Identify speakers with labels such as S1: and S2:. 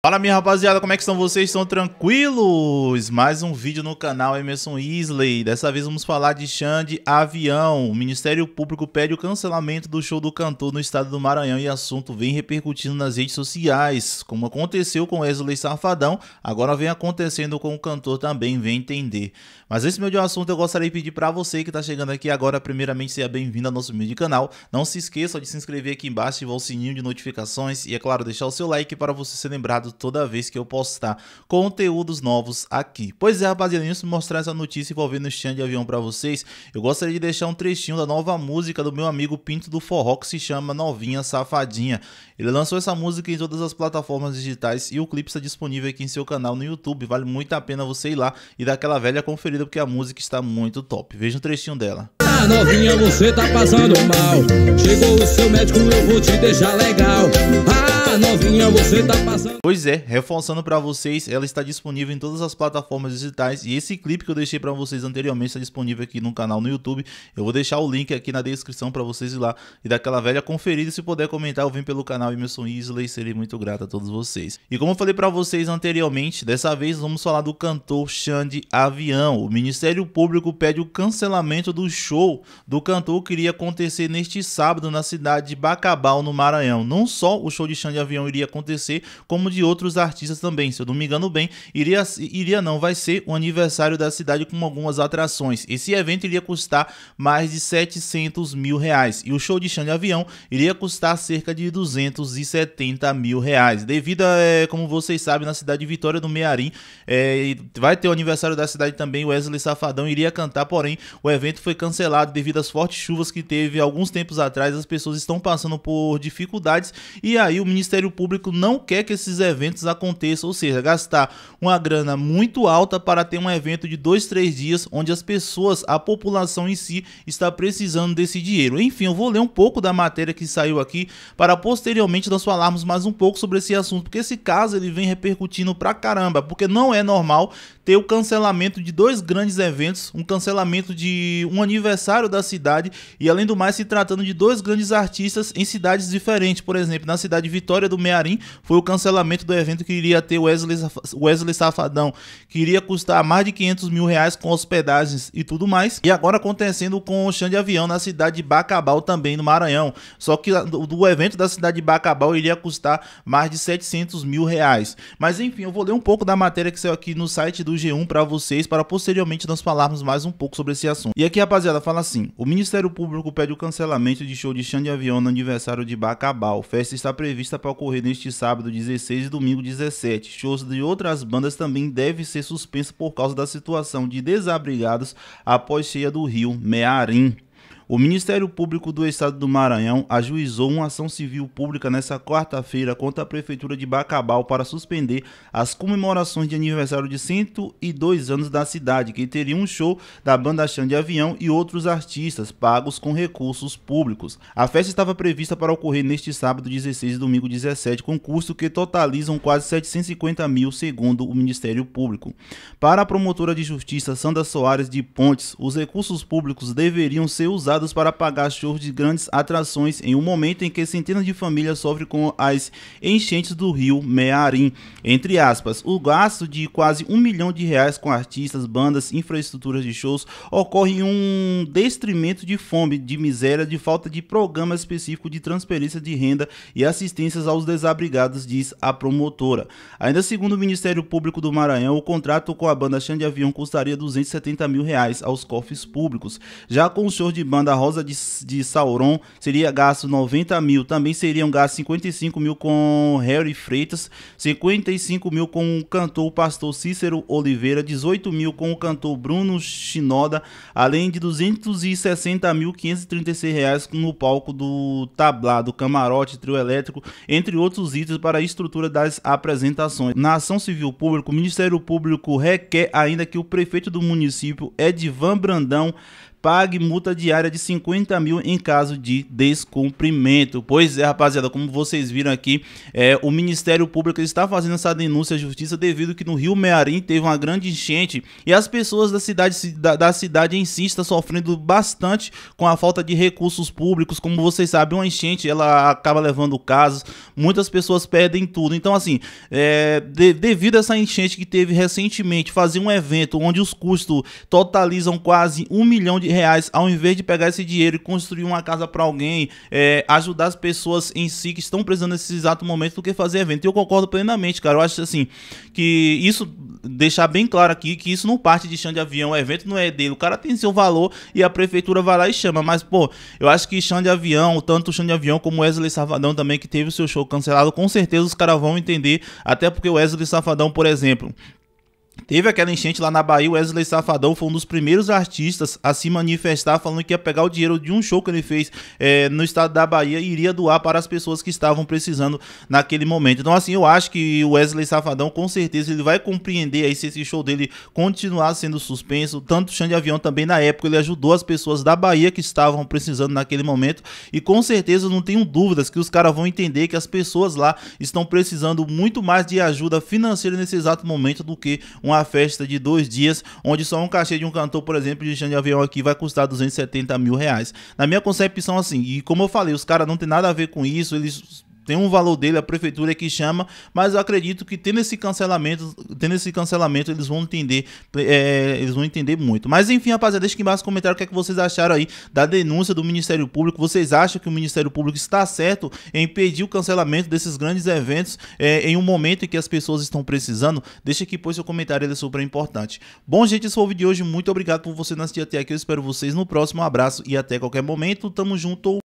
S1: Fala minha rapaziada, como é que estão vocês? Estão tranquilos? Mais um vídeo no canal Emerson Isley. Dessa vez vamos falar de Xande Avião. O Ministério Público pede o cancelamento do show do cantor no estado do Maranhão e assunto vem repercutindo nas redes sociais. Como aconteceu com Wesley Safadão, agora vem acontecendo com o cantor também, vem entender. Mas esse meu de assunto eu gostaria de pedir para você que está chegando aqui agora, primeiramente seja bem-vindo ao nosso vídeo de canal. Não se esqueça de se inscrever aqui embaixo, ativar o sininho de notificações e é claro, deixar o seu like para você ser lembrado toda vez que eu postar conteúdos novos aqui. Pois é, rapaziada, antes de mostrar essa notícia envolvendo o stand de avião para vocês, eu gostaria de deixar um trechinho da nova música do meu amigo Pinto do Forró, que se chama Novinha Safadinha. Ele lançou essa música em todas as plataformas digitais e o clipe está disponível aqui em seu canal no YouTube. Vale muito a pena você ir lá e dar aquela velha conferida, porque a música está muito top. Veja um trechinho dela. Ah, novinha, você tá passando mal. Chegou o seu médico, eu vou te deixar legal. Ah, Tá novinha, você tá passando. Pois é, reforçando para vocês, ela está disponível em todas as plataformas digitais e esse clipe que eu deixei para vocês anteriormente está disponível aqui no canal no YouTube. Eu vou deixar o link aqui na descrição para vocês ir lá e daquela velha conferida. Se puder comentar, eu vim pelo canal Emerson Isley, serei muito grato a todos vocês. E como eu falei para vocês anteriormente, dessa vez vamos falar do cantor Xande Avião. O Ministério Público pede o cancelamento do show do cantor que iria acontecer neste sábado na cidade de Bacabal, no Maranhão. Não só o show de Xande de avião iria acontecer, como de outros artistas também. Se eu não me engano bem, iria, iria não, vai ser o aniversário da cidade com algumas atrações. Esse evento iria custar mais de 700 mil reais e o show de chão de Avião iria custar cerca de 270 mil reais. Devido a, é, como vocês sabem, na cidade de Vitória do Mearim, é, vai ter o aniversário da cidade também, Wesley Safadão iria cantar, porém o evento foi cancelado devido às fortes chuvas que teve alguns tempos atrás, as pessoas estão passando por dificuldades e aí o Ministério Ministério Público não quer que esses eventos aconteçam, ou seja, gastar uma grana muito alta para ter um evento de dois, três dias onde as pessoas, a população em si, está precisando desse dinheiro. Enfim, eu vou ler um pouco da matéria que saiu aqui para posteriormente nós falarmos mais um pouco sobre esse assunto, porque esse caso ele vem repercutindo pra caramba, porque não é normal ter o cancelamento de dois grandes eventos, um cancelamento de um aniversário da cidade e além do mais se tratando de dois grandes artistas em cidades diferentes, por exemplo, na cidade de Vitória história do Mearim foi o cancelamento do evento que iria ter Wesley, Wesley Safadão, que iria custar mais de 500 mil reais com hospedagens e tudo mais. E agora acontecendo com o chão de avião na cidade de Bacabal, também no Maranhão. Só que o evento da cidade de Bacabal iria custar mais de 700 mil reais. Mas enfim, eu vou ler um pouco da matéria que saiu aqui no site do G1 para vocês, para posteriormente nós falarmos mais um pouco sobre esse assunto. E aqui, rapaziada, fala assim: o Ministério Público pede o cancelamento de show de chão de avião no aniversário de Bacabal. Festa está prevista para vai ocorrer neste sábado 16 e domingo 17. Shows de outras bandas também devem ser suspensos por causa da situação de desabrigados após cheia do rio Mearim. O Ministério Público do Estado do Maranhão ajuizou uma ação civil pública nesta quarta-feira contra a Prefeitura de Bacabal para suspender as comemorações de aniversário de 102 anos da cidade, que teria um show da banda Chão de Avião e outros artistas pagos com recursos públicos. A festa estava prevista para ocorrer neste sábado 16 e domingo 17, com custo que totalizam quase 750 mil, segundo o Ministério Público. Para a promotora de justiça Sandra Soares de Pontes, os recursos públicos deveriam ser usados para pagar shows de grandes atrações em um momento em que centenas de famílias sofrem com as enchentes do rio Mearim. Entre aspas, o gasto de quase um milhão de reais com artistas, bandas, infraestruturas de shows ocorre em um destrimento de fome, de miséria, de falta de programa específico de transferência de renda e assistências aos desabrigados, diz a promotora. Ainda segundo o Ministério Público do Maranhão, o contrato com a banda Xande Avião custaria 270 mil reais aos cofres públicos. Já com o show de banda da Rosa de, de Sauron seria gasto 90 mil. Também seriam gastos 55 mil com Harry Freitas, 55 mil com o cantor pastor Cícero Oliveira, 18 mil com o cantor Bruno Shinoda, além de 260 mil 536 reais no palco do tablado, camarote, trio elétrico, entre outros itens para a estrutura das apresentações. Na ação civil pública, o Ministério Público requer ainda que o prefeito do município, Edvan Brandão, pague multa diária de 50 mil em caso de descumprimento. Pois é, rapaziada, como vocês viram aqui, é, o Ministério Público está fazendo essa denúncia à justiça devido que no Rio Mearim teve uma grande enchente e as pessoas da cidade, da, da cidade em si estão sofrendo bastante com a falta de recursos públicos. Como vocês sabem, uma enchente ela acaba levando casos, muitas pessoas perdem tudo. Então, assim, é, de, devido a essa enchente que teve recentemente, fazer um evento onde os custos totalizam quase um milhão de reais, ao invés de pegar esse dinheiro e construir uma casa para alguém, é, ajudar as pessoas em si que estão precisando nesse exato momento do que fazer evento. E eu concordo plenamente, cara. Eu acho assim que isso deixar bem claro aqui que isso não parte de chão de avião, o evento não é dele. O cara tem seu valor e a prefeitura vai lá e chama. Mas, pô, eu acho que chão de avião, tanto chão de avião como Wesley Safadão também, que teve o seu show cancelado, com certeza os caras vão entender. Até porque o Wesley Safadão, por exemplo, Teve aquela enchente lá na Bahia, o Wesley Safadão foi um dos primeiros artistas a se manifestar falando que ia pegar o dinheiro de um show que ele fez é, no estado da Bahia e iria doar para as pessoas que estavam precisando naquele momento. Então, assim, eu acho que o Wesley Safadão, com certeza, ele vai compreender aí se esse show dele continuar sendo suspenso. Tanto o Xande Avião também, na época, ele ajudou as pessoas da Bahia que estavam precisando naquele momento. E com certeza, não tenho dúvidas que os caras vão entender que as pessoas lá estão precisando muito mais de ajuda financeira nesse exato momento do que uma uma festa de dois dias, onde só um cachê de um cantor, por exemplo, de de Avião aqui vai custar 270 mil reais. Na minha concepção, assim, e como eu falei, os caras não tem nada a ver com isso, eles tem um valor dele, a prefeitura é que chama, mas eu acredito que tendo esse cancelamento, tendo esse cancelamento, eles vão entender, é, eles vão entender muito. Mas enfim, rapaziada, deixa aqui embaixo no comentário o que, é que vocês acharam aí da denúncia do Ministério Público. Vocês acham que o Ministério Público está certo em pedir o cancelamento desses grandes eventos é, em um momento em que as pessoas estão precisando? Deixa aqui, pois, seu comentário, ele é super importante. Bom, gente, esse foi o vídeo de hoje. Muito obrigado por você assistir até aqui. Eu espero vocês no próximo. Um abraço e até qualquer momento. Tamo junto.